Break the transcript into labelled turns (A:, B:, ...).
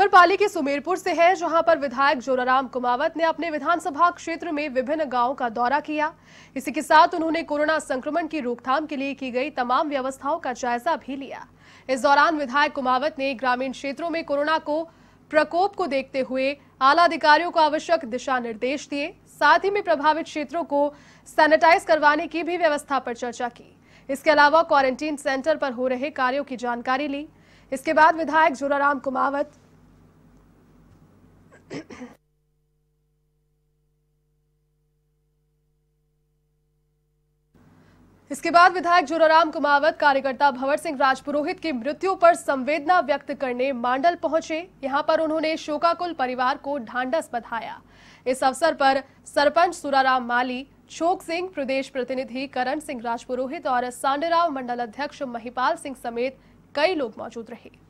A: खबर पाली के सुमेरपुर से है जहां पर विधायक जोराराम कुमावत ने अपने विधानसभा क्षेत्र में विभिन्न गांवों का दौरा किया इसी के साथ उन्होंने कोरोना संक्रमण की रोकथाम के लिए की गई तमाम व्यवस्थाओं का जायजा भी लिया इस दौरान विधायक कुमावत ने ग्रामीण क्षेत्रों में कोरोना को प्रकोप को देखते हुए आला अधिकारियों को आवश्यक दिशा निर्देश दिए साथ ही में प्रभावित क्षेत्रों को सैनिटाइज करवाने की भी व्यवस्था पर चर्चा की इसके अलावा क्वारंटीन सेंटर पर हो रहे कार्यों की जानकारी ली इसके बाद विधायक जोराराम कुमावत इसके बाद विधायक जोराराम कुमावत कार्यकर्ता भवर सिंह राजपुरोहित की मृत्यु पर संवेदना व्यक्त करने मांडल पहुंचे यहां पर उन्होंने शोकाकुल परिवार को ढांडस बधाया इस अवसर पर सरपंच सुराराम माली शोक सिंह प्रदेश प्रतिनिधि करण सिंह राजपुरोहित और सांडेराव मंडल अध्यक्ष महिपाल सिंह समेत कई लोग मौजूद रहे